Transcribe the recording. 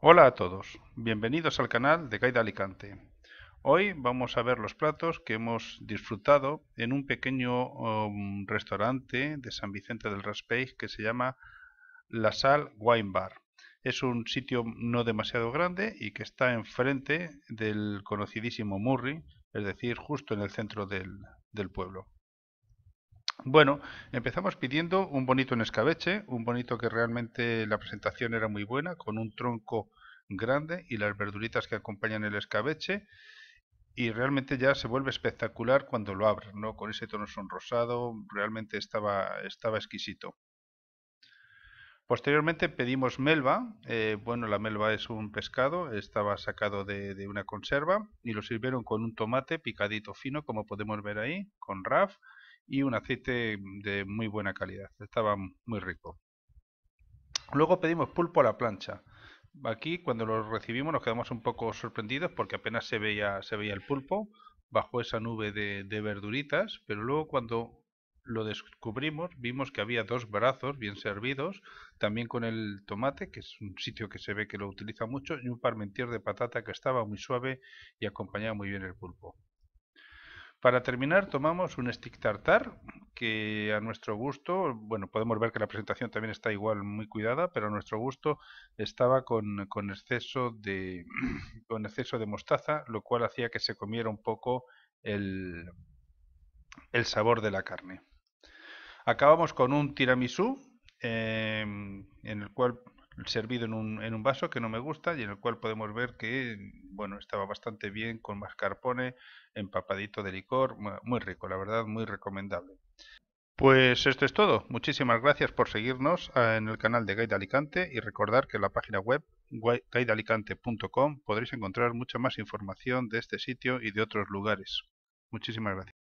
Hola a todos, bienvenidos al canal de Gaida Alicante. Hoy vamos a ver los platos que hemos disfrutado en un pequeño um, restaurante de San Vicente del Raspeig que se llama La Sal Wine Bar. Es un sitio no demasiado grande y que está enfrente del conocidísimo Murray, es decir, justo en el centro del pueblo. Bueno, empezamos pidiendo un bonito en escabeche, un bonito que realmente la presentación era muy buena, con un tronco grande y las verduritas que acompañan el escabeche. Y realmente ya se vuelve espectacular cuando lo abres, ¿no? Con ese tono sonrosado, realmente estaba, estaba exquisito. Posteriormente pedimos melva. Eh, bueno, la melva es un pescado, estaba sacado de, de, una conserva y lo sirvieron con un tomate picadito fino, como podemos ver ahí, con raf, y un aceite de muy buena calidad. Estaba muy rico. Luego pedimos pulpo a la plancha. Aquí cuando lo recibimos nos quedamos un poco sorprendidos porque apenas se veía, se veía el pulpo bajo esa nube de, de verduritas, pero luego cuando lo descubrimos, vimos que había dos brazos bien servidos, también con el tomate, que es un sitio que se ve que lo utiliza mucho, y un parmentier de patata que estaba muy suave y acompañaba muy bien el pulpo. Para terminar, tomamos un stick tartar que a nuestro gusto, bueno, podemos ver que la presentación también está igual muy cuidada, pero a nuestro gusto estaba con, exceso, de, exceso de mostaza, lo cual hacía que se comiera un poco el, el sabor de la carne. Acabamos con un tiramisú, em, en el cual servido en un, vaso que no me gusta y en el cual podemos ver que bueno estaba bastante bien con mascarpone, empapadito de licor, muy rico, la verdad, muy recomendable. Pues esto es todo. Muchísimas gracias por seguirnos ah, en el canal de Guide Alicante y recordar que en la página web guidealicante.com podréis encontrar mucha más información de este sitio y de otros lugares. Muchísimas gracias.